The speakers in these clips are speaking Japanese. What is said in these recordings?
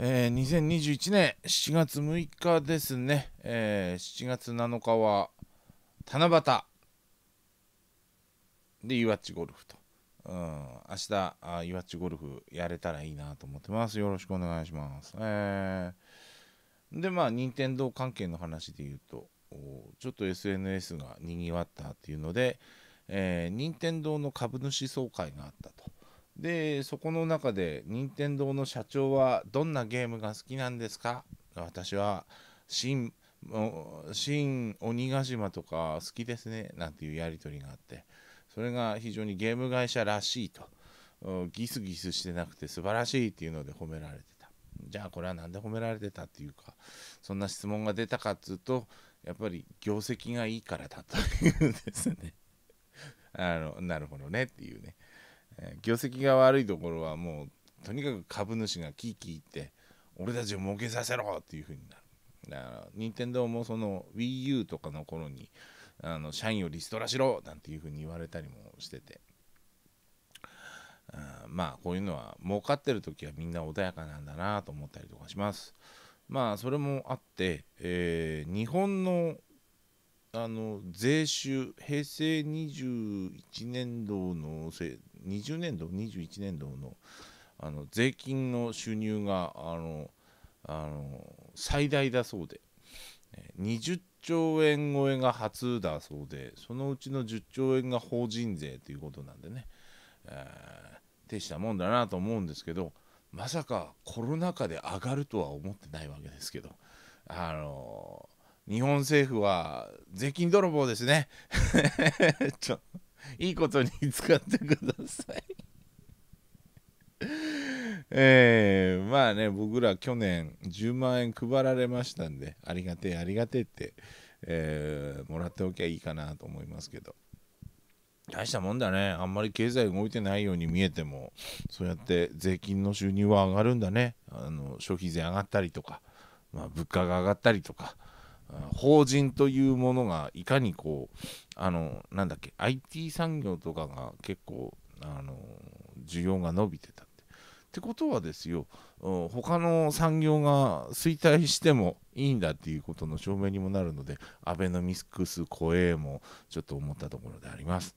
えー、2021年7月6日ですね、えー、7月7日は七夕でイワッチゴルフと、うん、明日あゆわっゴルフやれたらいいなと思ってますよろしくお願いします、えー、でまあ任天堂関係の話で言うとちょっと SNS がにぎわったっていうので、えー、任天堂の株主総会があったとでそこの中で任天堂の社長はどんなゲームが好きなんですか私は新新鬼ヶ島とか好きですねなんていうやり取りがあってそれが非常にゲーム会社らしいとギスギスしてなくて素晴らしいっていうので褒められてたじゃあこれは何で褒められてたっていうかそんな質問が出たかっつうとやっぱり業績がいいからだというですねあのなるほどねっていうねえー、業績が悪いところはもうとにかく株主がキーキー言って俺たちを儲けさせろっていう風になるだから任天堂もその WiiU とかの頃にあの社員をリストラしろなんていう風に言われたりもしててあまあこういうのは儲かってる時はみんな穏やかなんだなと思ったりとかしますまあそれもあって、えー、日本のあの税収平成21年度の20年度、21年度のあの税金の収入があのあの最大だそうで、20兆円超えが初だそうで、そのうちの10兆円が法人税ということなんでね、えー、手したもんだなと思うんですけど、まさかコロナ禍で上がるとは思ってないわけですけど、あのー、日本政府は税金泥棒ですね。ちょいいことに使ってくださいえー、まあね、僕ら去年10万円配られましたんで、ありがてえ、ありがてえって、えー、もらっておきゃいいかなと思いますけど。大したもんだね。あんまり経済動いてないように見えても、そうやって税金の収入は上がるんだね。あの消費税上がったりとか、まあ、物価が上がったりとか。法人というものがいかにこうあのなんだっけ IT 産業とかが結構あの需要が伸びてたってってことはですよ他の産業が衰退してもいいんだっていうことの証明にもなるのでアベノミクス怖えもちょっと思ったところであります。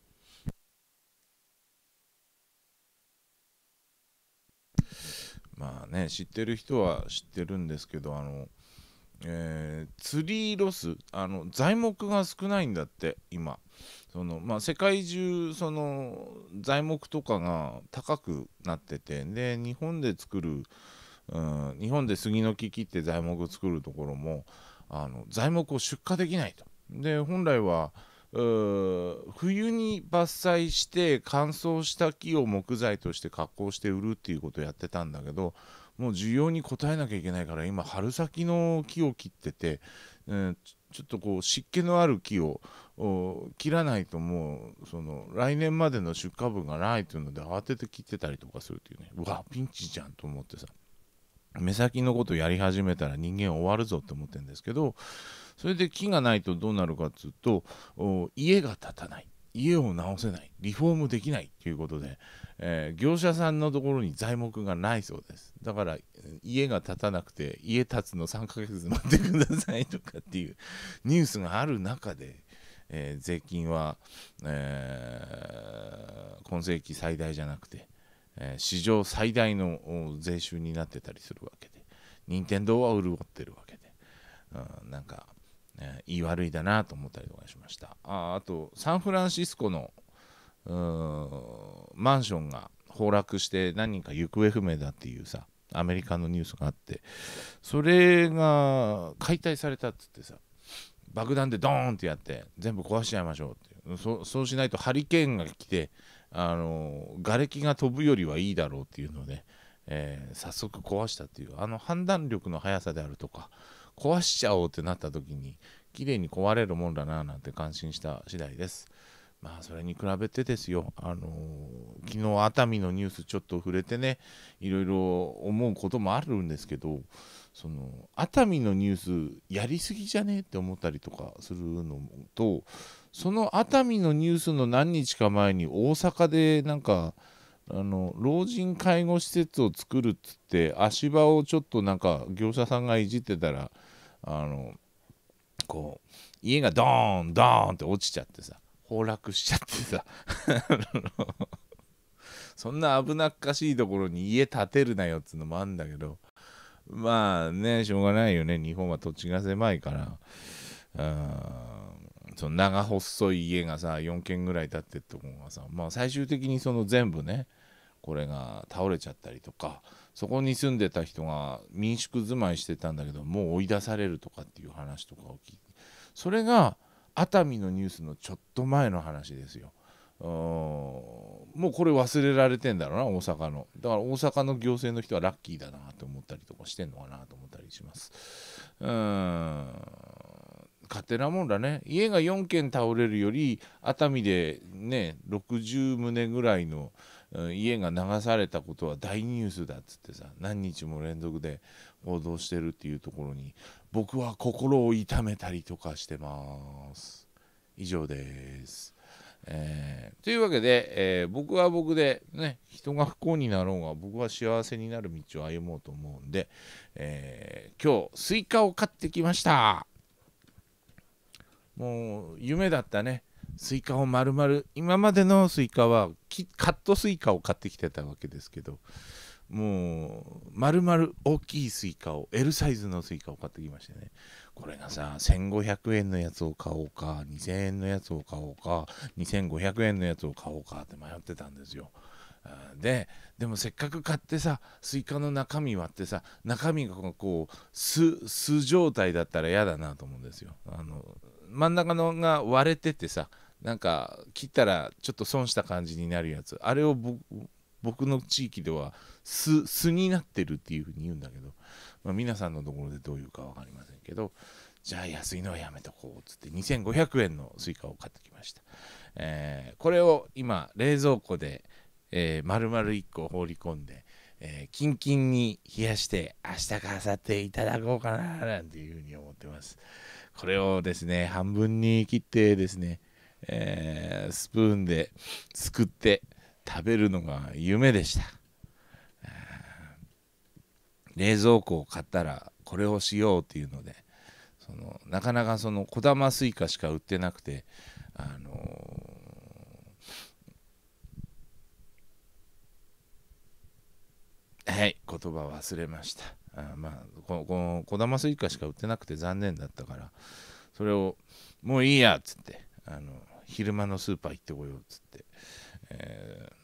まあね知ってる人は知ってるんですけどあのえー、ツリーロスあの材木が少ないんだって今その、まあ、世界中その材木とかが高くなっててで日本で作る、うん、日本で杉の木切って材木を作るところもあの材木を出荷できないと。で本来は冬に伐採して乾燥した木を木材として加工して売るっていうことをやってたんだけどもう需要に応えなきゃいけないから今春先の木を切ってて、えー、ちょっとこう湿気のある木を切らないともうその来年までの出荷分がないというので慌てて切ってたりとかするっていうねうわピンチじゃんと思ってさ目先のことやり始めたら人間終わるぞって思ってるんですけどそれで木がないとどうなるかっつうと家が建たない家を直せないリフォームできないっていうことで、えー、業者さんのところに材木がないそうですだから家が建たなくて家建つの3ヶ月待ってくださいとかっていう ニュースがある中で、えー、税金は、えー、今世紀最大じゃなくてえー、史上最大の税収になってたりするわけで任天堂は潤ってるわけで、うん、なんか、えー、言い悪いだなと思ったりとかしましたああとサンフランシスコのマンションが崩落して何人か行方不明だっていうさアメリカのニュースがあってそれが解体されたっつってさ爆弾でドーンってやって全部壊しちゃいましょうっていうそうしないとハリケーンが来てあの瓦礫が飛ぶよりはいいだろうっていうのをね、えー、早速壊したっていうあの判断力の速さであるとか壊しちゃおうってなった時に綺麗に壊れるもんだななんて感心した次第です。まあそれに比べてですよ、あのー、昨日熱海のニュースちょっと触れてねいろいろ思うこともあるんですけどその熱海のニュースやりすぎじゃねえって思ったりとかするのとその熱海のニュースの何日か前に大阪でなんかあの老人介護施設を作るっつって足場をちょっとなんか業者さんがいじってたらあのこう家がドーンドーンって落ちちゃってさ崩落しちゃってさ そんな危なっかしいところに家建てるなよっつうのもあんだけどまあね、しょうがないよね。日本は土地が狭いから。うん、その長細い家がさ、4軒ぐらい建ってとこがさ、まあ最終的にその全部ね、これが倒れちゃったりとか、そこに住んでた人が民宿住まいしてたんだけど、もう追い出されるとかっていう話とかを聞いて、それが熱海のニュースのちょっと前の話ですよ。もうこれ忘れられてんだろうな大阪のだから大阪の行政の人はラッキーだなと思ったりとかしてんのかなと思ったりしますうん勝手なもんだね家が4軒倒れるより熱海でね60棟ぐらいの家が流されたことは大ニュースだっつってさ何日も連続で報道してるっていうところに僕は心を痛めたりとかしてます以上ですえー、というわけで、えー、僕は僕で、ね、人が不幸になろうが僕は幸せになる道を歩もうと思うんで、えー、今日スイカを買ってきましたもう夢だったねスイカを丸々今までのスイカはカットスイカを買ってきてたわけですけどもう丸々大きいスイカを L サイズのスイカを買ってきましてねこれがさ1500円のやつを買おうか2000円のやつを買おうか2500円のやつを買おうかって迷ってたんですよ。ででもせっかく買ってさスイカの中身割ってさ中身がこう酢酢状態だったら嫌だなと思うんですよあの真ん中のが割れててさなんか切ったらちょっと損した感じになるやつあれを僕僕の地域では巣素になってるっていうふうに言うんだけど、まあ、皆さんのところでどういうか分かりませんけどじゃあ安いのはやめとこうっつって2500円のスイカを買ってきました、えー、これを今冷蔵庫で、えー、丸々1個放り込んで、えー、キンキンに冷やして明日か明後日いただこうかななんていうふうに思ってますこれをですね半分に切ってですね、えー、スプーンですくって食べるのが夢でした冷蔵庫を買ったらこれをしようっていうのでそのなかなかその小玉スイカしか売ってなくてあのー、はい言葉忘れましたあまあここの小玉スイカしか売ってなくて残念だったからそれをもういいやっつってあの昼間のスーパー行ってこようっつって、えー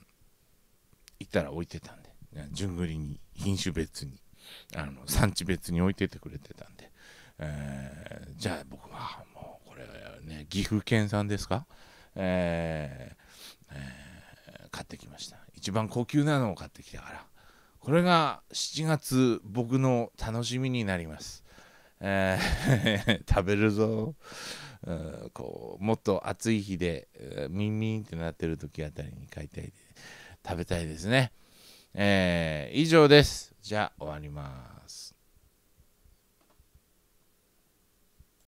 行ったら置いてたんで、順繰りに品種別に、あの産地別に置いててくれてたんで、えー、じゃあ僕はもうこれね、岐阜県産ですか、えーえー、買ってきました。一番高級なのを買ってきたから、これが7月僕の楽しみになります。えー、食べるぞ、うん、こうもっと暑い日で、えー、ミンミンってなってる時あたりに買いたいです。食べたいですね。えー、以上です。じゃあ終わります。